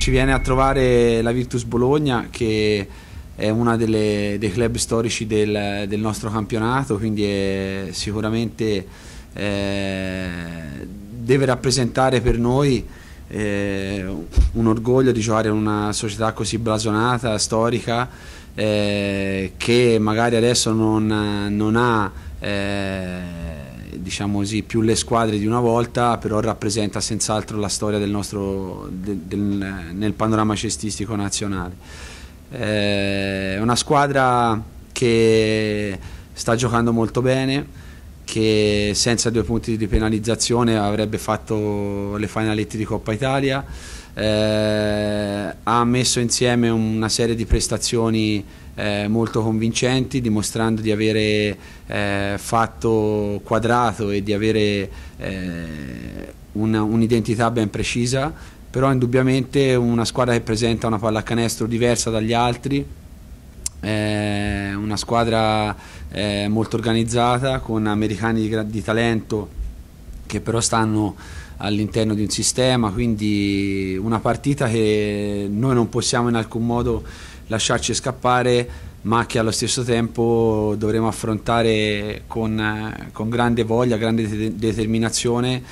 Ci viene a trovare la Virtus Bologna che è uno dei club storici del, del, nostro campionato, quindi è sicuramente eh, deve rappresentare per noi eh, un orgoglio di giocare in una società così blasonata, storica, eh, che magari adesso non, non ha eh, diciamo così, più le squadre di una volta, però rappresenta senz'altro la storia del nostro, del, del, nel panorama cestistico nazionale. È eh, una squadra che sta giocando molto bene, che senza due punti di penalizzazione avrebbe fatto le finaletti di Coppa Italia, eh, ha messo insieme una serie di prestazioni eh, molto convincenti, dimostrando di avere eh, fatto quadrato e di avere eh, un'identità ben precisa, però indubbiamente una squadra che presenta una pallacanestro diversa dagli altri, eh, una squadra eh, molto organizzata con americani di, di talento che però stanno all'interno di un sistema, quindi una partita che noi non possiamo in alcun modo lasciarci scappare, ma che allo stesso tempo dovremo affrontare con, eh, con grande voglia, grande determinazione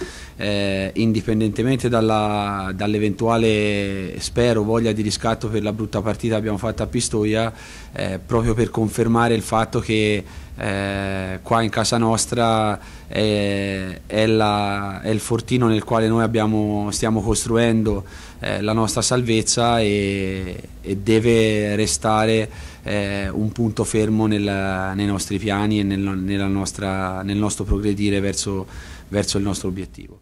eh, indipendentemente dalla, dall'eventuale, spero, voglia di riscatto per la brutta partita che abbiamo fatto a Pistoia, eh, proprio per confermare il fatto che eh, qua in casa nostra è, eh, è, la, è, il fortino nel quale noi abbiamo, stiamo costruendo eh, la nostra salvezza e, e deve restare eh, un punto fermo nel, nei nostri piani e nel, nostra, nel nostro progredire verso, verso il nostro obiettivo.